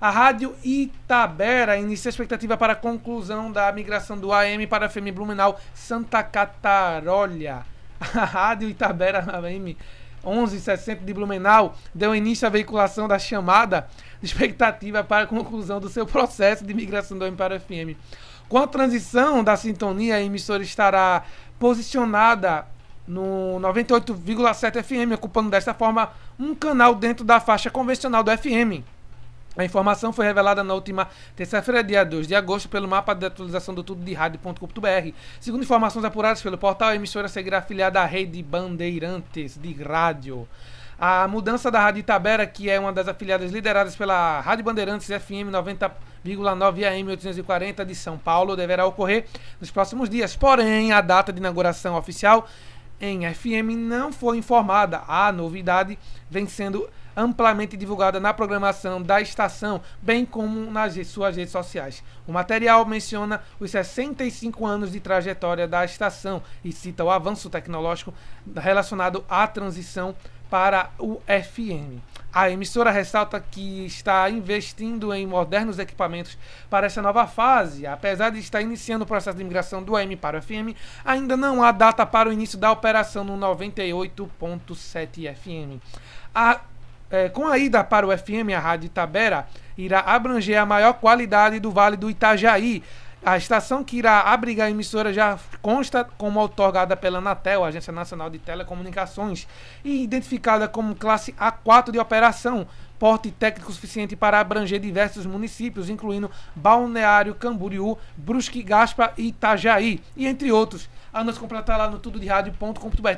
A Rádio Itabera inicia a expectativa para a conclusão da migração do AM para a FM Blumenau Santa Catarolha. A Rádio Itabera AM 1160 de Blumenau deu início à veiculação da chamada de expectativa para a conclusão do seu processo de migração do AM para a FM. Com a transição da sintonia, a emissora estará posicionada no 98,7 FM, ocupando desta forma um canal dentro da faixa convencional do FM. A informação foi revelada na última terça-feira, dia 2 de agosto, pelo mapa de atualização do tudo de rádio.com.br. Segundo informações apuradas pelo portal, a emissora seguirá afiliada à rede Bandeirantes de rádio. A mudança da Rádio Itabera, que é uma das afiliadas lideradas pela Rádio Bandeirantes FM 90,9 AM 840 de São Paulo, deverá ocorrer nos próximos dias. Porém, a data de inauguração oficial em FM não foi informada. A novidade vem sendo amplamente divulgada na programação da estação, bem como nas suas redes sociais. O material menciona os 65 anos de trajetória da estação e cita o avanço tecnológico relacionado à transição para o FM. A emissora ressalta que está investindo em modernos equipamentos para essa nova fase. Apesar de estar iniciando o processo de migração do AM para o FM, ainda não há data para o início da operação no 98.7 FM. A, é, com a ida para o FM, a Rádio Itabera irá abranger a maior qualidade do Vale do Itajaí, a estação que irá abrigar a emissora já consta como otorgada pela Anatel, Agência Nacional de Telecomunicações, e identificada como classe A4 de operação, porte técnico suficiente para abranger diversos municípios, incluindo Balneário, Camboriú, Brusque, Gaspa e Itajaí, e entre outros. A completar lá no tudoderádio.com.br.